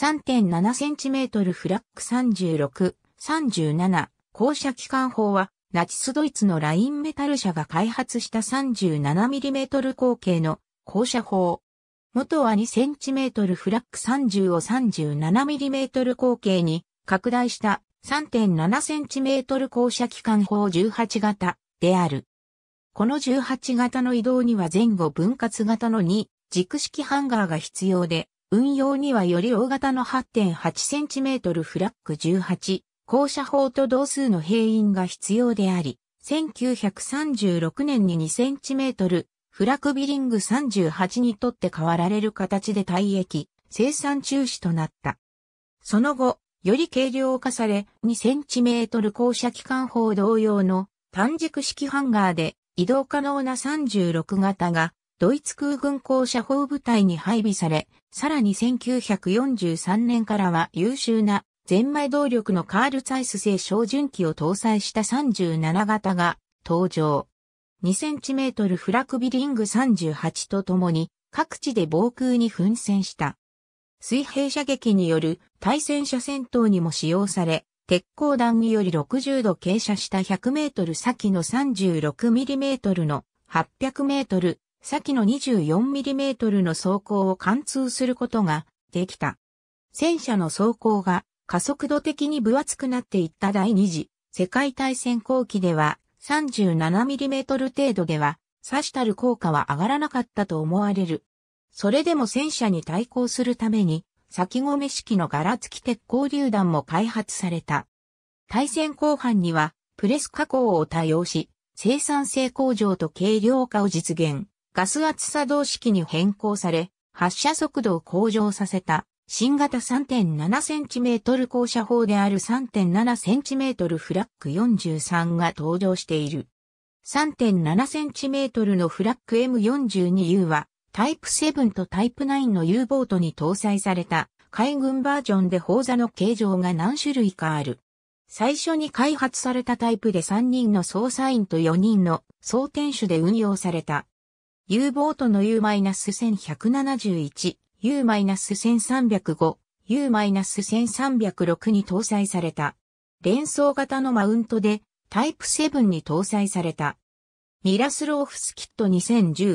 3.7cm フラック36、37、校舎機関砲は、ナチスドイツのラインメタル社が開発した 37mm 口径の校舎砲。元は 2cm フラック30を 37mm 口径に拡大した 3.7cm 校舎機関砲18型である。この18型の移動には前後分割型の2軸式ハンガーが必要で、運用にはより大型の 8.8cm フラッグ18、校舎砲と同数の兵員が必要であり、1936年に 2cm フラクビリング38にとって変わられる形で退役、生産中止となった。その後、より軽量化され 2cm 校舎機関砲同様の短軸式ハンガーで移動可能な36型がドイツ空軍校射砲部隊に配備され、さらに1943年からは優秀なゼンマイ動力のカール・ツァイス製照準機を搭載した37型が登場。2センチメートルフラクビリング38とともに各地で防空に奮戦した。水平射撃による対戦車戦闘にも使用され、鉄鋼弾により60度傾斜した100メートル先の36ミリメートルの800メートル先の 24mm の走行を貫通することができた。戦車の走行が加速度的に分厚くなっていった第二次世界大戦後期では 37mm 程度では差したる効果は上がらなかったと思われる。それでも戦車に対抗するために先込式の柄付き鉄鋼榴弾も開発された。対戦後半にはプレス加工を多用し生産性向上と軽量化を実現。ガス圧作動式に変更され、発射速度を向上させた、新型 3.7cm 降車砲である 3.7cm フラッグ43が登場している。3.7cm のフラッグ M42U は、タイプ7とタイプ9の U ボートに搭載された海軍バージョンで砲座の形状が何種類かある。最初に開発されたタイプで3人の操作員と4人の総填手で運用された。U ボートの U-1171、U-1305、U-1306 に搭載された。連装型のマウントでタイプ7に搭載された。ミラスローフスキット2010、ジ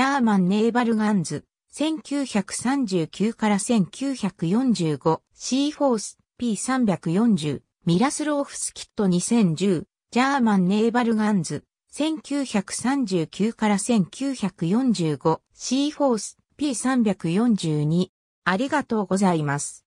ャーマンネーバルガンズ、1939から1945、シーフォース P340、ミラスローフスキット2010、ジャーマンネーバルガンズ、1939から1945、シーフォース P342。ありがとうございます。